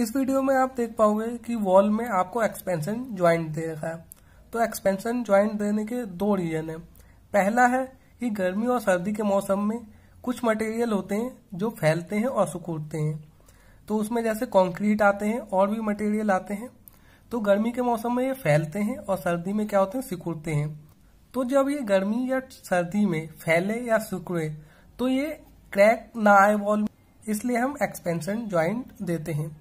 इस वीडियो में आप देख पाओगे कि वॉल में आपको एक्सपेंशन ज्वाइंट दे रखा है तो एक्सपेंशन ज्वाइंट देने के दो रीजन है पहला है कि गर्मी और सर्दी के मौसम में कुछ मटेरियल होते हैं जो फैलते हैं और सिकुड़ते हैं तो उसमें जैसे कंक्रीट आते हैं और भी मटेरियल आते हैं तो गर्मी के मौसम में ये फैलते हैं और सर्दी में क्या होते हैं सिकुड़ते हैं तो जब ये गर्मी या सर्दी में फैले या सिकुड़े तो ये क्रैक ना आए वॉल इसलिए हम एक्सपेंशन ज्वाइंट देते हैं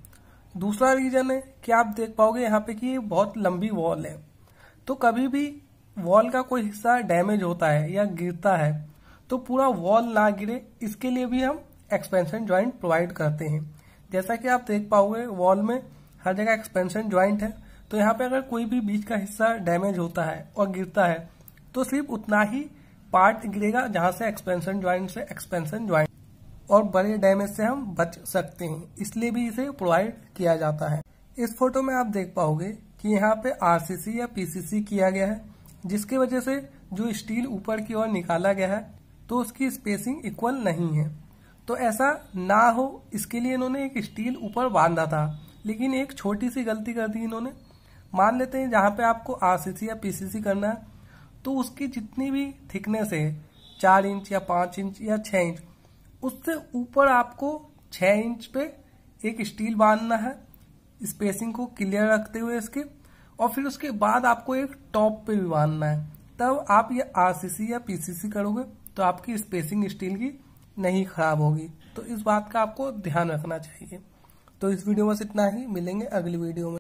दूसरा रीजन है कि आप देख पाओगे यहाँ पे कि बहुत लंबी वॉल है तो कभी भी वॉल का कोई हिस्सा डैमेज होता है या गिरता है तो पूरा वॉल ना गिरे इसके लिए भी हम एक्सपेंशन ज्वाइंट प्रोवाइड करते हैं जैसा कि आप देख पाओगे वॉल में हर जगह एक्सपेंशन ज्वाइंट है तो यहाँ पे अगर कोई भी बीच का हिस्सा डैमेज होता है और गिरता है तो सिर्फ उतना ही पार्ट गिरेगा जहां से एक्सपेंशन ज्वाइंट से एक्सपेंशन ज्वाइंट और बड़े डैमेज से हम बच सकते हैं इसलिए भी इसे प्रोवाइड किया जाता है इस फोटो में आप देख पाओगे कि यहाँ पे आरसीसी या पीसीसी किया गया है जिसकी वजह से जो स्टील ऊपर की ओर निकाला गया है तो उसकी स्पेसिंग इक्वल नहीं है तो ऐसा ना हो इसके लिए इन्होंने एक स्टील ऊपर बांधा था लेकिन एक छोटी सी गलती कर दी इन्होंने मान लेते हैं जहाँ पे आपको आर या पीसीसी करना है तो उसकी जितनी भी थिकनेस है चार इंच या पाँच इंच या छः इंच उससे ऊपर आपको छह इंच पे एक स्टील बांधना है स्पेसिंग को क्लियर रखते हुए इसके और फिर उसके बाद आपको एक टॉप पे भी बांधना है तब आप ये आरसीसी या पीसीसी करोगे तो आपकी स्पेसिंग स्टील की नहीं खराब होगी तो इस बात का आपको ध्यान रखना चाहिए तो इस वीडियो में बस इतना ही मिलेंगे अगली वीडियो में